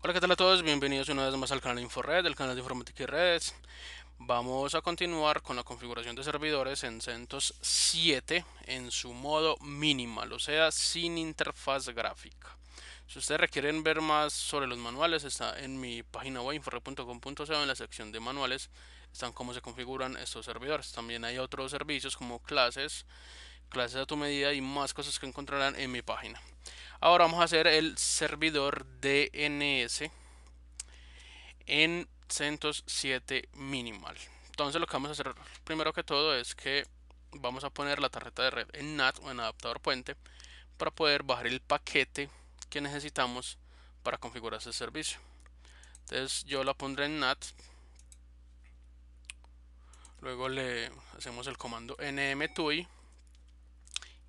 Hola, ¿qué tal a todos? Bienvenidos una vez más al canal InfoRed, el canal de informática y redes. Vamos a continuar con la configuración de servidores en CentOS 7 en su modo minimal, o sea, sin interfaz gráfica. Si ustedes requieren ver más sobre los manuales, está en mi página web inforred.com.co en la sección de manuales, están cómo se configuran estos servidores. También hay otros servicios como clases, clases a tu medida y más cosas que encontrarán en mi página. Ahora vamos a hacer el servidor DNS en 107 minimal. Entonces lo que vamos a hacer primero que todo es que vamos a poner la tarjeta de red en NAT o en adaptador puente para poder bajar el paquete que necesitamos para configurar ese servicio. Entonces yo la pondré en NAT. Luego le hacemos el comando nmtui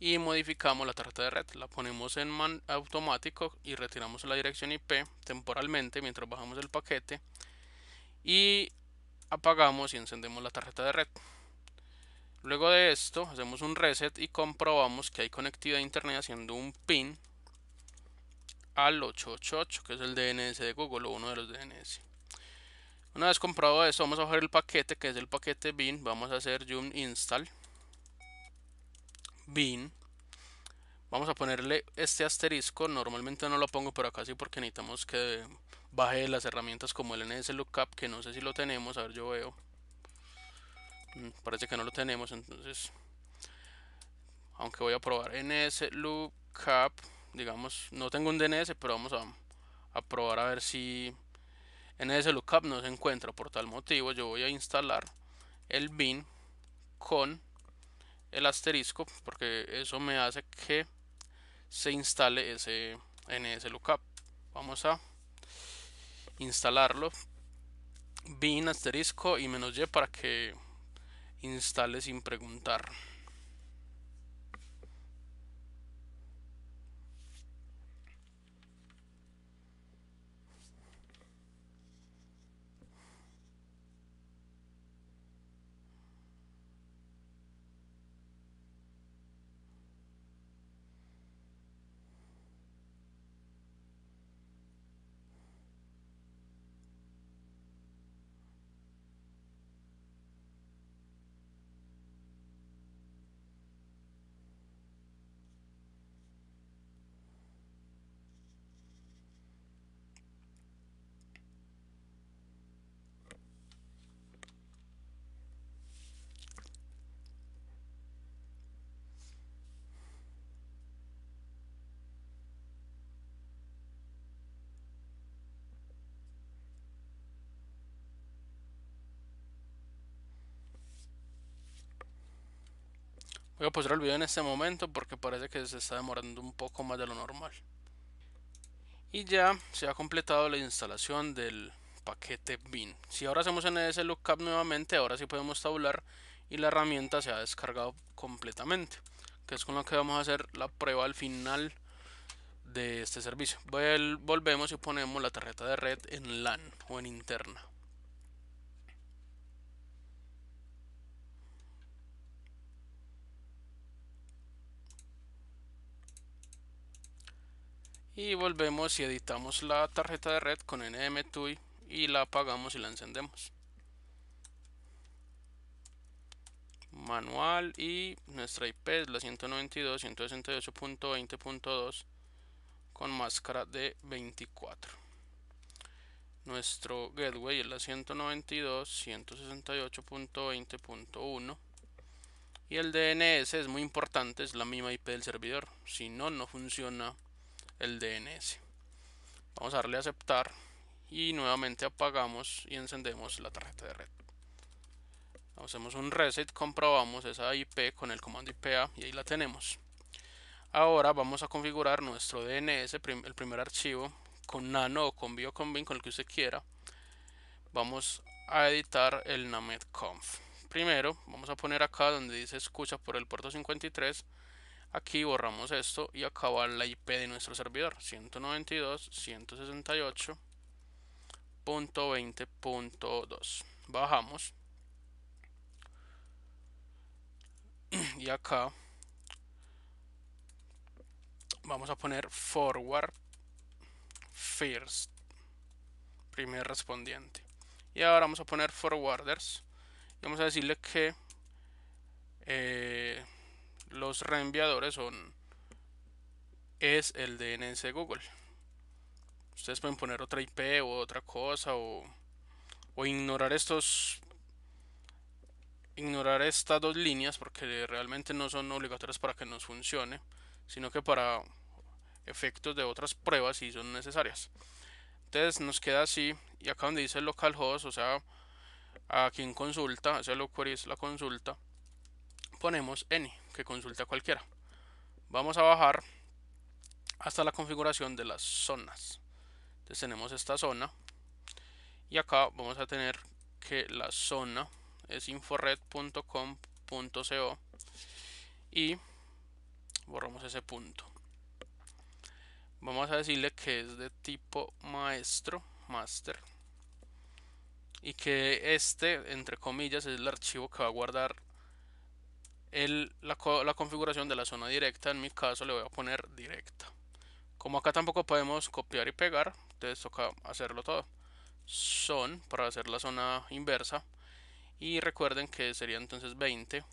y modificamos la tarjeta de red. La ponemos en man automático y retiramos la dirección IP temporalmente mientras bajamos el paquete y apagamos y encendemos la tarjeta de red. Luego de esto hacemos un reset y comprobamos que hay conectividad a internet haciendo un pin al 888 que es el DNS de Google o uno de los DNS. Una vez comprobado eso vamos a bajar el paquete que es el paquete bin, vamos a hacer yum install bin vamos a ponerle este asterisco normalmente no lo pongo pero acá sí porque necesitamos que baje las herramientas como el nslookup, lookup que no sé si lo tenemos a ver yo veo mm, parece que no lo tenemos entonces aunque voy a probar nslookup digamos no tengo un dns pero vamos a, probar a ver si nslookup lookup no se encuentra por tal motivo yo voy a instalar el bin con el asterisco porque eso me hace que se instale ese lookup vamos a instalarlo bin asterisco y menos y para que instale sin preguntar Voy a pausar el video en este momento porque parece que se está demorando un poco más de lo normal. Y ya se ha completado la instalación del paquete bin. Si ahora hacemos NS Lookup nuevamente, ahora sí podemos tabular y la herramienta se ha descargado completamente. Que es con lo que vamos a hacer la prueba al final de este servicio. Volvemos y ponemos la tarjeta de red en LAN o en interna. y volvemos y editamos la tarjeta de red con nmtui y la apagamos y la encendemos manual y nuestra IP es la 192.168.20.2 con máscara de 24 nuestro gateway es la 192.168.20.1 y el DNS es muy importante, es la misma IP del servidor, si no, no funciona el DNS. Vamos a darle a aceptar y nuevamente apagamos y encendemos la tarjeta de red. Hacemos un reset, comprobamos esa IP con el comando IPA y ahí la tenemos. Ahora vamos a configurar nuestro DNS, el primer archivo, con nano o con bio con con el que usted quiera. Vamos a editar el nametconf. Primero, vamos a poner acá donde dice escucha por el puerto 53, Aquí borramos esto y acá la IP de nuestro servidor, 192.168.20.2. Bajamos. Y acá vamos a poner forward first, primer respondiente. Y ahora vamos a poner forwarders. Y vamos a decirle que... Eh, los reenviadores son es el DNS de Google. Ustedes pueden poner otra IP o otra cosa o, ignorar estos ignorar estas dos líneas porque realmente no son obligatorias para que nos funcione, sino que para efectos de otras pruebas si son necesarias. Entonces nos queda así y acá donde dice localhost, o sea, a quien consulta, ese lo query es la consulta ponemos n que consulta cualquiera. Vamos a bajar hasta la configuración de las zonas. Entonces tenemos esta zona y acá vamos a tener que la zona es inforred.com.co y borramos ese punto. Vamos a decirle que es de tipo maestro, master y que este, entre comillas, es el archivo que va a guardar la, configuración de la zona directa. En mi caso le voy a poner directa. Como acá tampoco podemos copiar y pegar, entonces toca hacerlo todo. Son para hacer la zona inversa. Y recuerden que sería entonces 20.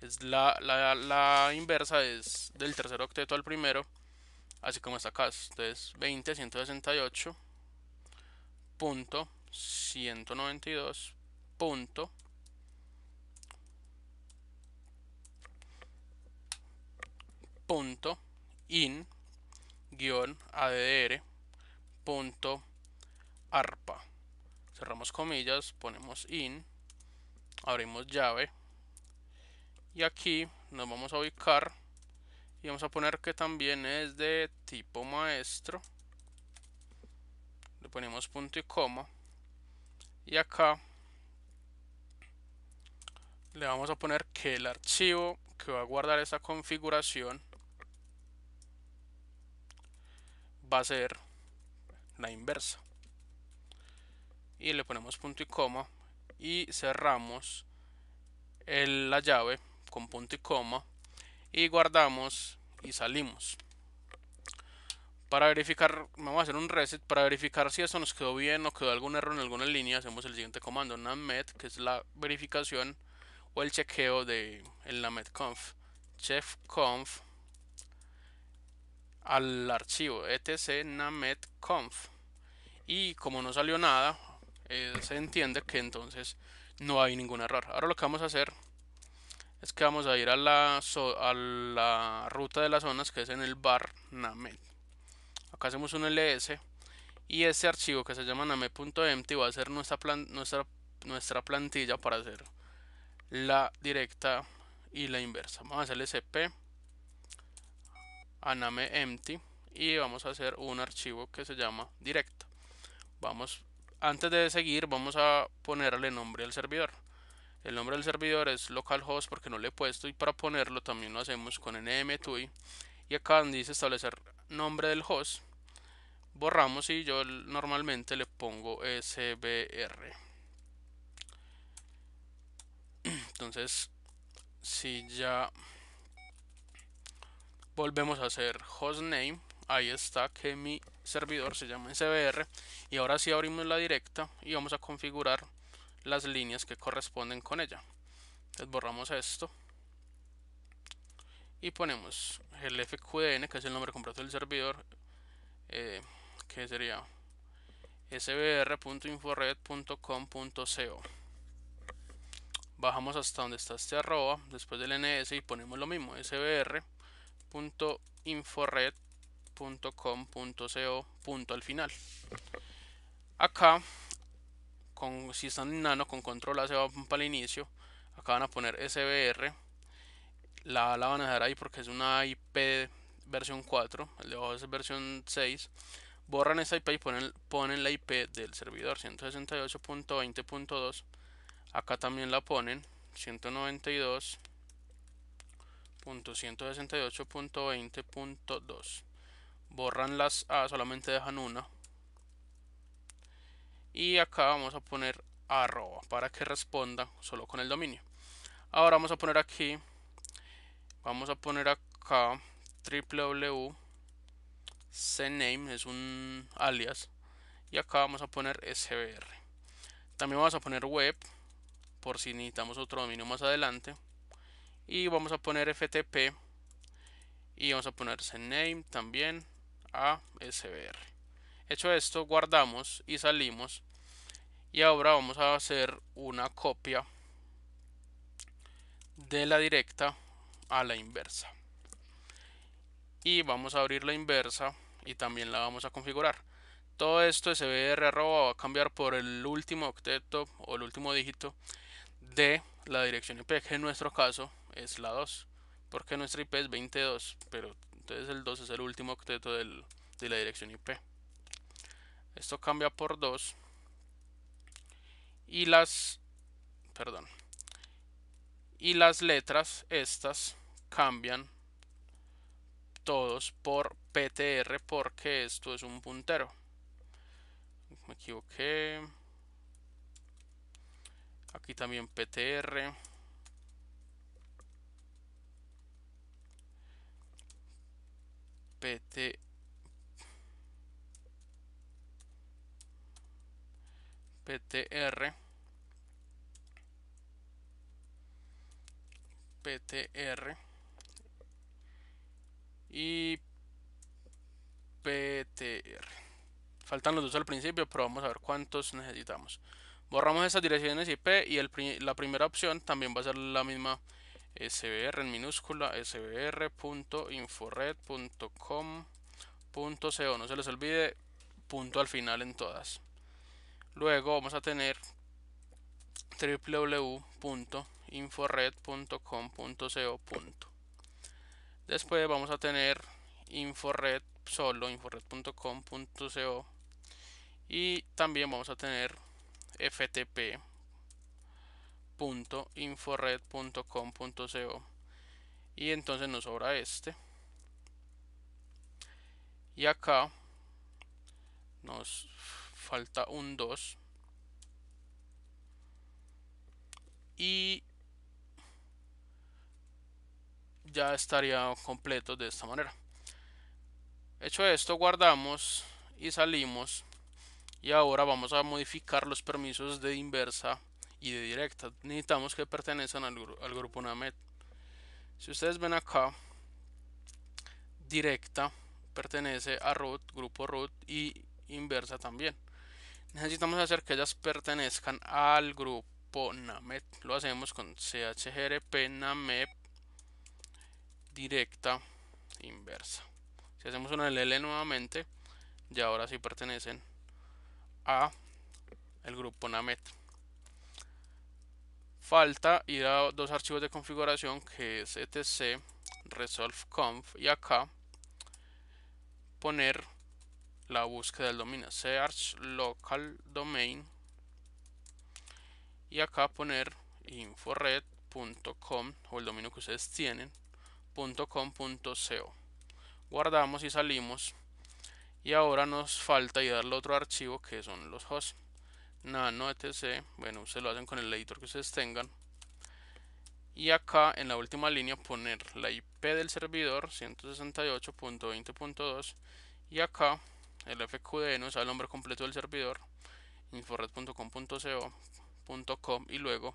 Es la, la inversa es del tercer octeto al primero. Así como está acá. Entonces 20, 168. Punto 192. Punto punto in guión adr punto arpa cerramos comillas ponemos in abrimos llave y aquí nos vamos a ubicar y vamos a poner que también es de tipo maestro le ponemos punto y coma y acá le vamos a poner que el archivo que va a guardar esa configuración va a ser la inversa y le ponemos punto y coma y cerramos la llave con punto y coma y guardamos y salimos para verificar vamos a hacer un reset para verificar si eso nos quedó bien o quedó algún error en alguna línea hacemos el siguiente comando met que es la verificación o el chequeo de el met conf al archivo etc nametconf y como no salió nada eh, se entiende que entonces no hay ningún error ahora lo que vamos a hacer es que vamos a ir a la, a la ruta de las zonas que es en el bar namet acá hacemos un ls y ese archivo que se llama name.empty va a ser nuestra, plan nuestra, nuestra plantilla para hacer la directa y la inversa vamos a hacerle cp aname empty y vamos a hacer un archivo que se llama directo. Vamos, antes de seguir vamos a ponerle nombre al servidor. El nombre del servidor es localhost porque no le he puesto y para ponerlo también lo hacemos con nmtui. Y acá donde dice establecer nombre del host. Borramos y yo normalmente le pongo sbr. Entonces, si ya volvemos a hacer hostname ahí está que mi servidor se llama sbr y ahora sí abrimos la directa y vamos a configurar las líneas que corresponden con ella entonces borramos esto y ponemos el fqdn que es el nombre completo del servidor eh, que sería sbr.infored.com.co bajamos hasta donde está este arroba después del ns y ponemos lo mismo sbr .inforred.com.co. al final. Acá, con, si están en nano, con control A se va para el inicio. Acá van a poner SBR. La, van a dejar ahí porque es una IP versión 4. El de es versión 6. Borran esa IP y ponen, ponen la IP del servidor 168.20.2. Acá también la ponen 192. .168.20.2 borran las A, solamente dejan una y acá vamos a poner arroba para que responda solo con el dominio ahora vamos a poner aquí vamos a poner acá www cname es un alias y acá vamos a poner sbr también vamos a poner web por si necesitamos otro dominio más adelante y vamos a poner ftp y vamos a poner name también a sbr hecho esto guardamos y salimos y ahora vamos a hacer una copia de la directa a la inversa y vamos a abrir la inversa y también la vamos a configurar todo esto sbr arroba va a cambiar por el último octeto o el último dígito de la dirección IP que en nuestro caso es la 2. Porque nuestra IP es 22, pero entonces el 2 es el último octeto de la dirección IP. Esto cambia por 2. Y las... Perdón. Y las letras, estas, cambian todos por PTR porque esto es un puntero. Me equivoqué. Aquí también PTR. Este, ptr ptr y ptr faltan los dos al principio pero vamos a ver cuántos necesitamos borramos esas direcciones IP y la primera opción también va a ser la misma sbr en minúscula sbr.inforred.com.co no se les olvide punto al final en todas luego vamos a tener www.inforred.com.co después vamos a tener inforred solo inforred.com.co y también vamos a tener ftp .infored.com.co y entonces nos sobra este y acá nos falta un 2 y ya estaría completo de esta manera hecho esto guardamos y salimos y ahora vamos a modificar los permisos de inversa y de directa. Necesitamos que pertenezcan al, grupo NAMET Si ustedes ven acá, directa pertenece a root, grupo root y inversa también. Necesitamos hacer que ellas pertenezcan al grupo NAMET Lo hacemos con chgrp NAMET directa inversa. Si hacemos una LL nuevamente, ya ahora sí pertenecen a el grupo NAMET falta ir a dos archivos de configuración que es etc resolve.conf y acá poner la búsqueda del dominio search local domain y acá poner infored.com o el dominio que ustedes tienen .com.co guardamos y salimos y ahora nos falta ir al otro archivo que son los hosts nano etc este eh, bueno ustedes lo hacen con el editor que ustedes tengan y acá en la última línea poner la IP del servidor 168.20.2 y acá el fqdn o sea el nombre completo del servidor inforred.com.co.com y luego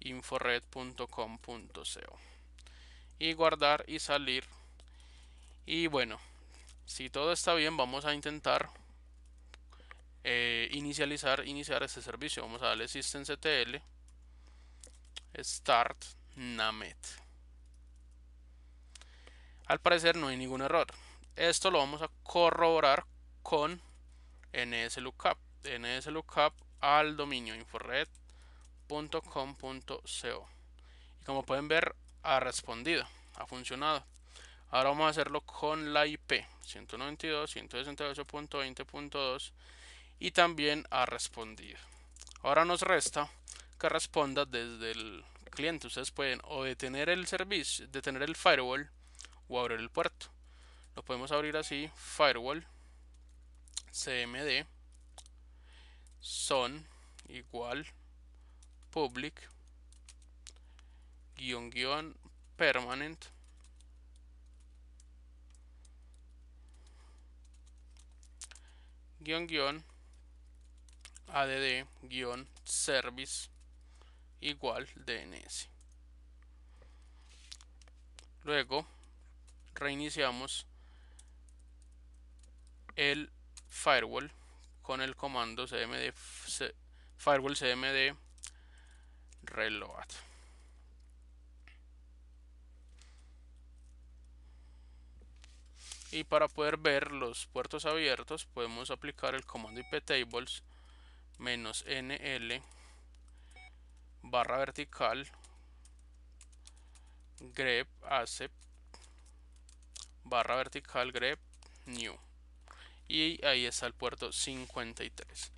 infored.com.co y guardar y salir y bueno si todo está bien vamos a intentar eh, inicializar, iniciar este servicio. Vamos a darle systemctl start namet. Al parecer no hay ningún error. Esto lo vamos a corroborar con nslookup. nslookup al dominio inforred.com.co. Y como pueden ver, ha respondido, ha funcionado. Ahora vamos a hacerlo con la IP 192.168.20.2 y también a respondido. Ahora nos resta que responda desde el cliente. Ustedes pueden o detener el servicio, detener el firewall o abrir el puerto. Lo podemos abrir así, firewall cmd son igual public guión guión permanent guión add-service igual DNS. Luego reiniciamos el firewall con el comando cmd firewall cmd reload. Y para poder ver los puertos abiertos podemos aplicar el comando iptables menos nl barra vertical grep accept barra vertical grep new y ahí está el puerto 53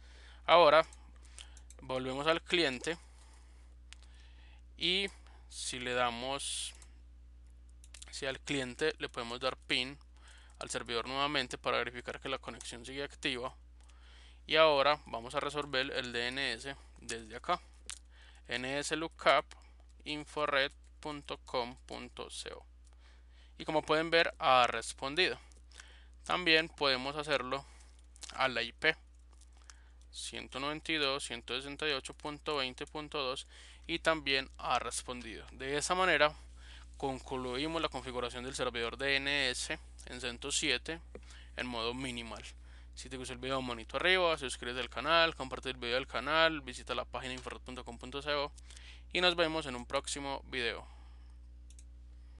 ahora volvemos al cliente y si le damos si al cliente le podemos dar pin al servidor nuevamente para verificar que la conexión sigue activa y ahora vamos a resolver el DNS desde acá nslookup y como pueden ver ha respondido también podemos hacerlo a la IP 192.168.20.2 y también ha respondido de esa manera concluimos la configuración del servidor DNS en 107 en modo minimal si te gustó el video, monito arriba, suscríbete al canal, comparte el video del canal, visita la página infra.com.co y nos vemos en un próximo video.